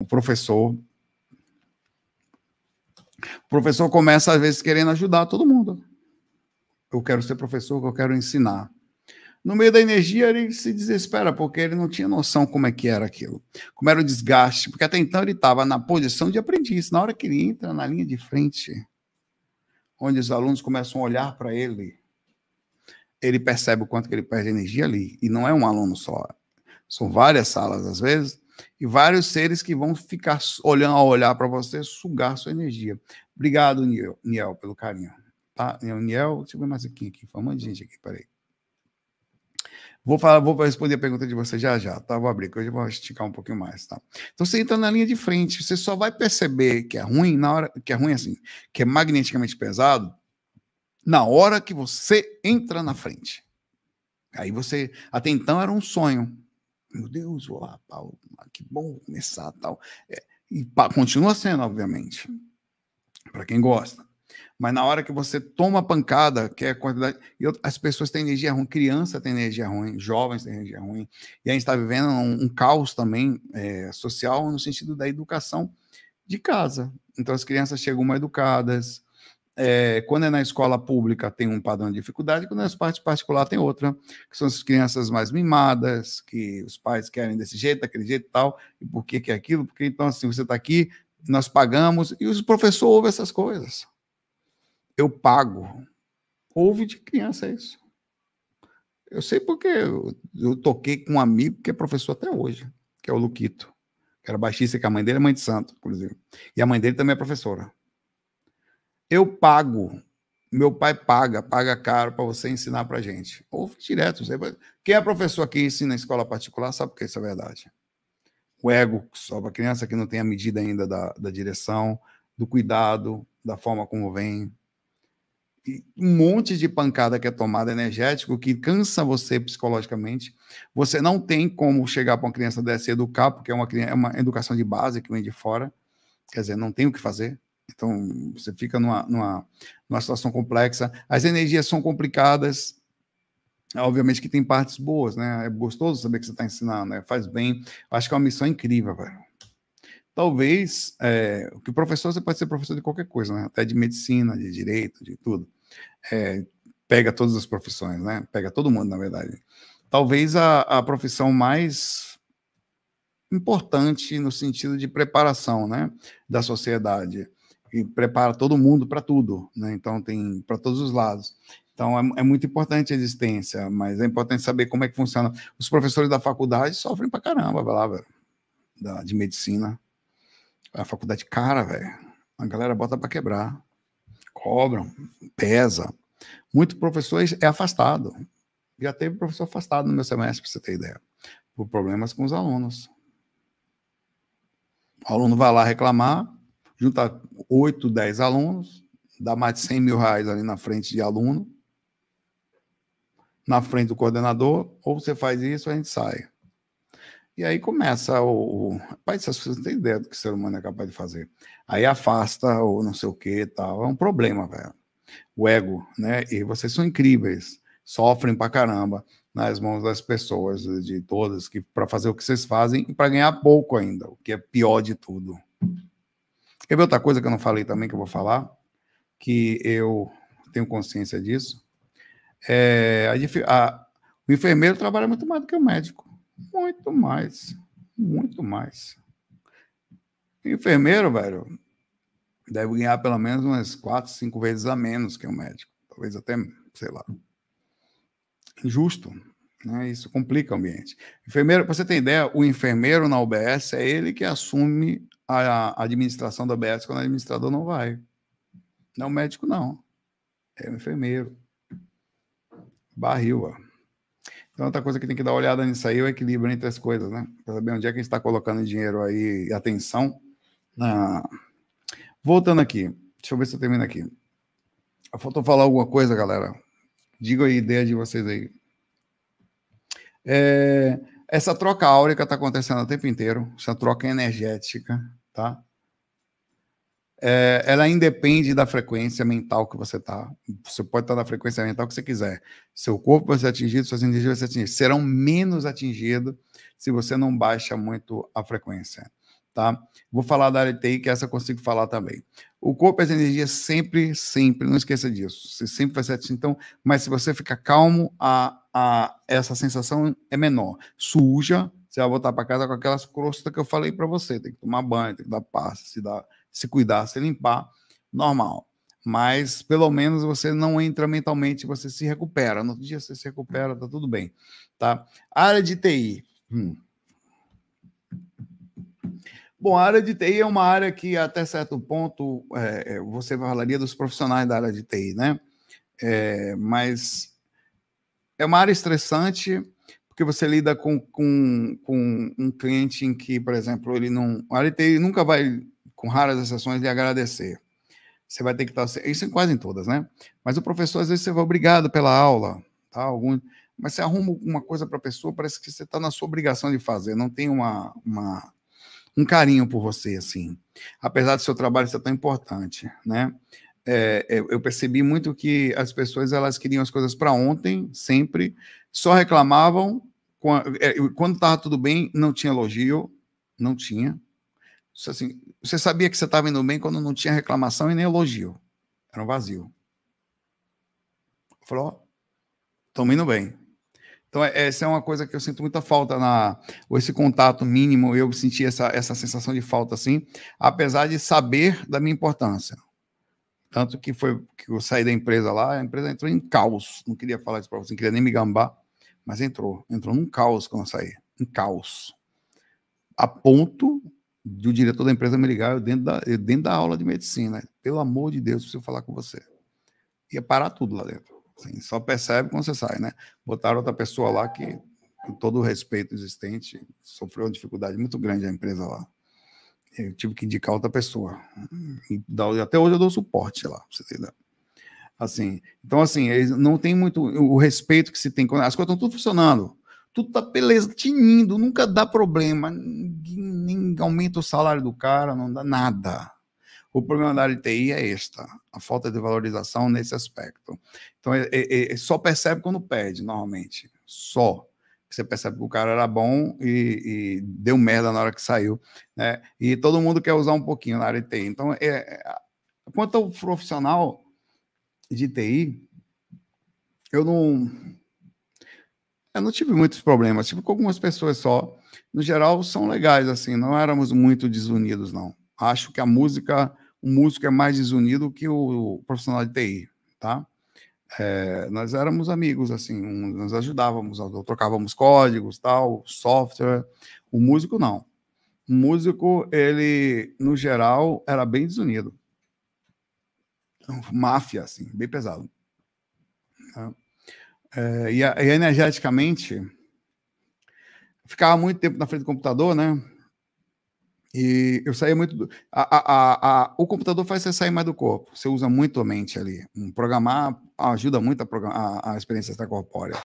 o professor. O professor começa, às vezes, querendo ajudar todo mundo. Eu quero ser professor, eu quero ensinar. No meio da energia, ele se desespera, porque ele não tinha noção como é que era aquilo, como era o desgaste, porque até então ele estava na posição de aprendiz. Na hora que ele entra na linha de frente, onde os alunos começam a olhar para ele, ele percebe o quanto que ele perde energia ali. E não é um aluno só, são várias salas às vezes e vários seres que vão ficar olhando a olhar para você, sugar sua energia. Obrigado, Niel, Niel pelo carinho. Tá? Niel, deixa eu ver mais aqui, aqui. Foi um monte de gente aqui, peraí. Vou, falar, vou responder a pergunta de você já já, tá? Vou abrir, que hoje eu vou esticar um pouquinho mais, tá? Então você entra na linha de frente, você só vai perceber que é ruim na hora, que é ruim assim, que é magneticamente pesado, na hora que você entra na frente. Aí você, até então era um sonho, meu Deus, vou lá, Paulo, ah, que bom começar tal. É, e pá, continua sendo, obviamente, para quem gosta. Mas na hora que você toma a pancada, que é quantidade. Eu, as pessoas têm energia ruim, criança tem energia ruim, jovens têm energia ruim. E a gente está vivendo um, um, caos também é, social no sentido da educação de casa. Então as crianças chegam mal educadas, é, quando é na escola pública tem um padrão de dificuldade, quando é na parte particular tem outra, que são as crianças mais mimadas, que os pais querem desse jeito, daquele jeito e tal, e por que que é aquilo? Porque então assim, você está aqui, nós pagamos, e os professores ouvem essas coisas. Eu pago. Ouve de criança isso. Eu sei porque eu, toquei com um amigo que é professor até hoje, que é o Luquito, que era baixista, que a mãe dele é mãe de santo, inclusive. E a mãe dele também é professora eu pago, meu pai paga, paga caro para você ensinar para gente. Ou direto, você... quem é professor aqui ensina em escola particular sabe que isso é verdade. O ego sobe a criança que não tem a medida ainda da, da direção, do cuidado, da forma como vem. E um monte de pancada que é tomada energético que cansa você psicologicamente. Você não tem como chegar para uma criança dessa e educar, porque é uma, é uma educação de base que vem de fora. Quer dizer, não tem o que fazer. Então, você fica numa, numa, numa situação complexa. As energias são complicadas, obviamente que tem partes boas, né? É gostoso saber que você está ensinando, né? Faz bem. Acho que é uma missão incrível, velho. Talvez, é, que o professor, você pode ser professor de qualquer coisa, né? Até de medicina, de direito, de tudo. É, pega todas as profissões, né? Pega todo mundo, na verdade. Talvez a, a profissão mais importante no sentido de preparação, né? Da sociedade e prepara todo mundo para tudo, né? Então tem para todos os lados. Então é, é, muito importante a existência, mas é importante saber como é que funciona. Os professores da faculdade sofrem para caramba, vai lá, velho, da, de medicina. A faculdade é cara, velho. A galera bota para quebrar, cobram, pesa. Muito professores é afastado. Já teve professor afastado no meu semestre, para você ter ideia, por problemas com os alunos. O aluno vai lá reclamar, junta oito dez alunos, dá mais de 100 mil reais ali na frente de aluno, na frente do coordenador, ou você faz isso, a gente sai. E aí começa o. o rapaz, essas pessoas não têm ideia do que o ser humano é capaz de fazer. Aí afasta ou não sei o que tal. É um problema, velho. O ego, né? E vocês são incríveis, sofrem pra caramba nas mãos das pessoas, de todas, que para fazer o que vocês fazem e para ganhar pouco ainda, o que é pior de tudo. Quer ver outra coisa que eu não falei também, que eu vou falar, que eu tenho consciência disso? É, a, a, o enfermeiro trabalha muito mais do que o médico. Muito mais. Muito mais. O enfermeiro, velho, deve ganhar pelo menos umas quatro, cinco vezes a menos que o médico. Talvez até, sei lá. Injusto. Né? Isso complica o ambiente. Enfermeiro, para você ter ideia, o enfermeiro na UBS é ele que assume a administração da OBS quando o administrador não vai. Não, é médico não. É o enfermeiro. Barril, ó. Então, outra coisa que tem que dar uma olhada nisso aí é o equilíbrio entre as coisas, né? Para saber onde é que a gente está colocando dinheiro aí, atenção. Na... Voltando aqui. Deixa eu ver se eu termino aqui. Faltou falar alguma coisa, galera. Diga aí a ideia de vocês aí. É, essa troca áurea está acontecendo o tempo inteiro, essa troca energética, tá? É, ela independe da frequência mental que você tá. Você pode estar na frequência mental que você quiser. Seu corpo vai ser atingido, suas energias vão ser atingidas. Serão menos atingidos se você não baixa muito a frequência, tá? Vou falar da LTI, que essa eu consigo falar também. O corpo e as energias sempre, sempre, não esqueça disso. Você sempre vai ser atingido. Então, mas se você ficar calmo, a, a, essa sensação é menor. Suja, você vai voltar para casa com aquelas crostas que eu falei para você. Tem que tomar banho, tem que dar pasta, se, dar, se cuidar, se limpar, normal. Mas pelo menos você não entra mentalmente, você se recupera. No dia você se recupera, tá tudo bem. Tá? Área de TI. Hum. Bom, a área de TI é uma área que, até certo ponto, é, é você falaria dos profissionais da área de TI, né? É, mas é uma área estressante, porque você lida com, com, com um cliente em que, por exemplo, ele não. A LTI nunca vai, com raras exceções, lhe agradecer. Você vai ter que estar. Isso é quase em todas, né? Mas o professor, às vezes, você vai obrigado pela aula, tá? Algum, mas você arruma uma coisa para a pessoa, parece que você está na sua obrigação de fazer, não tem uma, uma, um carinho por você, assim. Apesar do seu trabalho ser tão importante, né? É, é eu percebi muito que as pessoas elas queriam as coisas para ontem, sempre, só reclamavam é, quando estava tudo bem, não tinha elogio, não tinha. Assim, você sabia que você estava indo bem quando não tinha reclamação e nem elogio. Era um vazio. Falou, ó, indo bem. Então, é, essa é uma coisa que eu sinto muita falta, na, ou esse contato mínimo, eu senti essa, essa sensação de falta, assim, apesar de saber da minha importância. Tanto que foi que eu saí da empresa lá, a empresa entrou em caos, não queria falar isso para você, não queria nem me gambar, mas entrou, entrou num caos quando eu saí, um caos. A ponto de o diretor da empresa me ligar dentro da, dentro da aula de medicina. Pelo amor de Deus, preciso falar com você. Ia parar tudo lá dentro. Assim, só percebe quando você sai, né? Botaram outra pessoa lá que, com todo o respeito existente, sofreu uma dificuldade muito grande a empresa lá. Eu tive que indicar outra pessoa. E até hoje eu dou suporte lá, pra você ter ideia. Assim, então, assim, não tem muito o respeito que se tem. As coisas estão tudo funcionando. Tudo tá beleza, tinindo, tá nunca dá problema. Nem aumenta o salário do cara, não dá nada. O problema da LTI é esta, a falta de valorização nesse aspecto. Então, é, é, é só percebe quando perde, normalmente. Só. Você percebe que o cara era bom e, e deu merda na hora que saiu. Né? E todo mundo quer usar um pouquinho na área Então, é, é, quanto ao profissional, de TI, eu não. Eu não tive muitos problemas, tive com algumas pessoas só. No geral, são legais, assim, não éramos muito desunidos, não. Acho que a música, o músico é mais desunido que o profissional de TI, tá? É, nós éramos amigos, assim, um, nós ajudávamos, trocávamos códigos, tal, software. O músico, não. O músico, ele, no geral, era bem desunido. máfia, assim, bem pesado. Tá? É, e, e energeticamente, ficava muito tempo na frente do computador, né? E eu saía muito. Do... A, a, a, o computador faz você sair mais do corpo. Você usa muito a mente ali. Um programar ajuda muito a, a, a experiência extracorpórea.